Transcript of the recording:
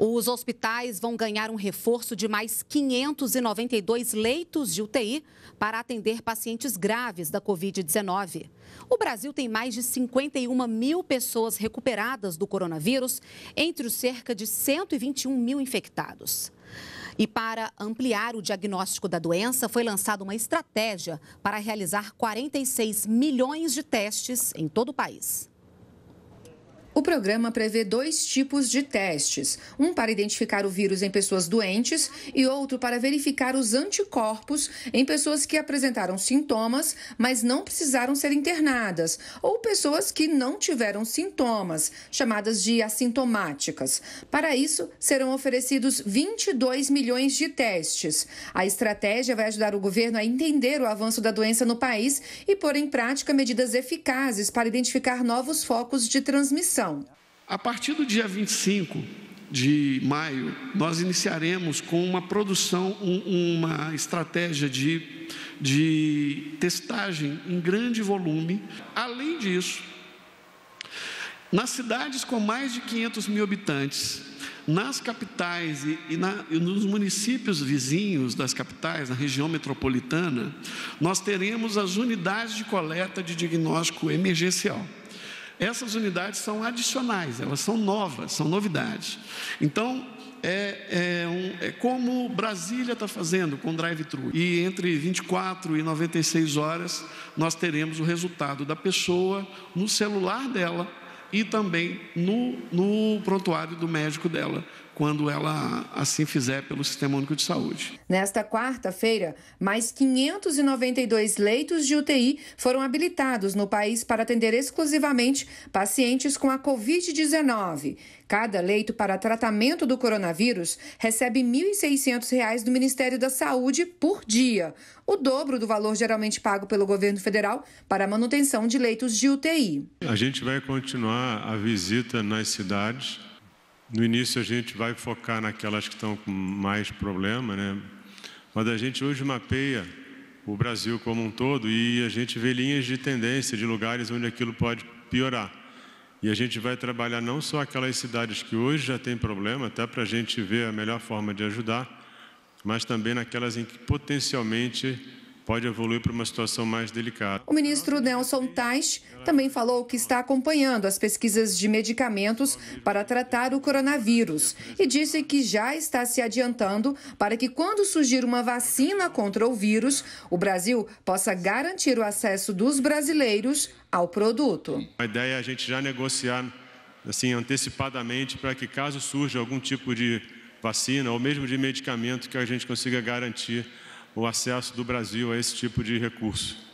Os hospitais vão ganhar um reforço de mais 592 leitos de UTI para atender pacientes graves da Covid-19. O Brasil tem mais de 51 mil pessoas recuperadas do coronavírus, entre os cerca de 121 mil infectados. E para ampliar o diagnóstico da doença, foi lançada uma estratégia para realizar 46 milhões de testes em todo o país. O programa prevê dois tipos de testes: um para identificar o vírus em pessoas doentes e outro para verificar os anticorpos em pessoas que apresentaram sintomas, mas não precisaram ser internadas, ou pessoas que não tiveram sintomas, chamadas de assintomáticas. Para isso, serão oferecidos 22 milhões de testes. A estratégia vai ajudar o governo a entender o avanço da doença no país e pôr em prática medidas eficazes para identificar novos focos de transmissão. A partir do dia 25 de maio, nós iniciaremos com uma produção, um, uma estratégia de, de testagem em grande volume. Além disso, nas cidades com mais de 500 mil habitantes, nas capitais e, e, na, e, nos municípios vizinhos das capitais, na região metropolitana, nós teremos as unidades de coleta de diagnóstico emergencial. Essas unidades são adicionais, elas são novas, são novidades. Então, é, é, um, é como Brasília está fazendo com drive-thru. E entre 24 e 96 horas, nós teremos o resultado da pessoa no celular dela e também no, no prontuário do médico dela, quando ela assim fizer pelo Sistema Único de Saúde. Nesta quarta-feira, mais 592 leitos de UTI foram habilitados no país para atender exclusivamente pacientes com a Covid-19. Cada leito para tratamento do coronavírus recebe R$ 1.600 do Ministério da Saúde por dia, o dobro do valor geralmente pago pelo governo federal para manutenção de leitos de UTI. A gente vai continuar a visita nas cidades no início a gente vai focar naquelas que estão com mais problema, né? Mas a gente hoje mapeia o Brasil como um todo e a gente vê linhas de tendência de lugares onde aquilo pode piorar. E a gente vai trabalhar não só aquelas cidades que hoje já têm problema, até para a gente ver a melhor forma de ajudar, mas também naquelas em que potencialmente pode evoluir para uma situação mais delicada. O ministro Nelson Tais também falou que está acompanhando as pesquisas de medicamentos para tratar o coronavírus e disse que já está se adiantando para que, quando surgir uma vacina contra o vírus, o Brasil possa garantir o acesso dos brasileiros ao produto. A ideia é a gente já negociar assim antecipadamente para que, caso surja algum tipo de vacina ou mesmo de medicamento, que a gente consiga garantir o acesso do Brasil a esse tipo de recurso.